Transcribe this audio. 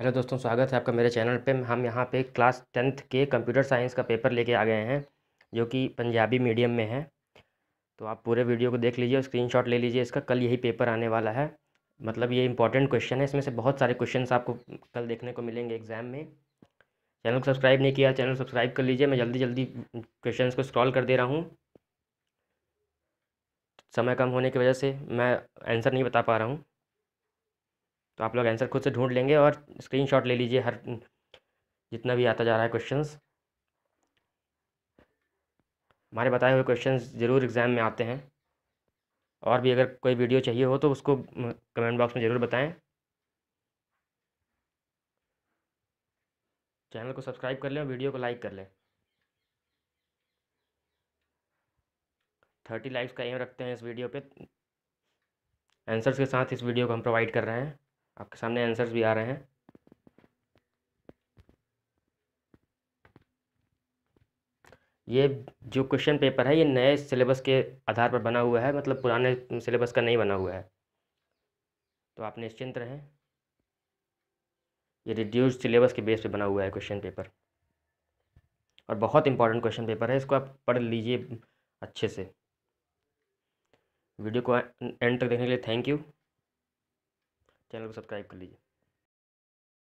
hello दोस्तों स्वागत है आपका मेरे चैनल पे हम यहाँ पे क्लास टेंथ के कंप्यूटर साइंस का पेपर लेके आ गए हैं जो कि पंजाबी मीडियम में है तो आप पूरे वीडियो को देख लीजिए और स्क्रीनशॉट ले लीजिए इसका कल यही पेपर आने वाला है मतलब ये इंपॉर्टेंट क्वेश्चन है इसमें से बहुत सारे क्वेश्चन आपको कल देखने को मिलेंगे एग्जाम में चैनल को सब्सक्राइब नहीं किया चैनल सब्सक्राइब कर लीजिए मैं जल्दी जल्दी क्वेश्चन को स्क्रॉल कर दे रहा हूँ समय कम होने की वजह से मैं आंसर नहीं बता पा रहा हूँ तो आप लोग आंसर खुद से ढूंढ लेंगे और स्क्रीनशॉट ले लीजिए हर जितना भी आता जा रहा है क्वेश्चंस हमारे बताए हुए क्वेश्चंस ज़रूर एग्ज़ाम में आते हैं और भी अगर कोई वीडियो चाहिए हो तो उसको कमेंट बॉक्स में ज़रूर बताएं चैनल को सब्सक्राइब कर लें और वीडियो को लाइक कर लें थर्टी लाइक्स का एम रखते हैं इस वीडियो पे आंसर्स के साथ इस वीडियो को हम प्रोवाइड कर रहे हैं आपके सामने आंसर्स भी आ रहे हैं ये जो क्वेश्चन पेपर है ये नए सिलेबस के आधार पर बना हुआ है मतलब पुराने सिलेबस का नहीं बना हुआ है तो आप निश्चिंत रहें ये रिड्यूज सिलेबस के बेस पे बना हुआ है क्वेश्चन पेपर और बहुत इंपॉर्टेंट क्वेश्चन पेपर है इसको आप पढ़ लीजिए अच्छे से वीडियो को एंड तक देखने के लिए थैंक यू चैनल को सब्सक्राइब कर लीजिए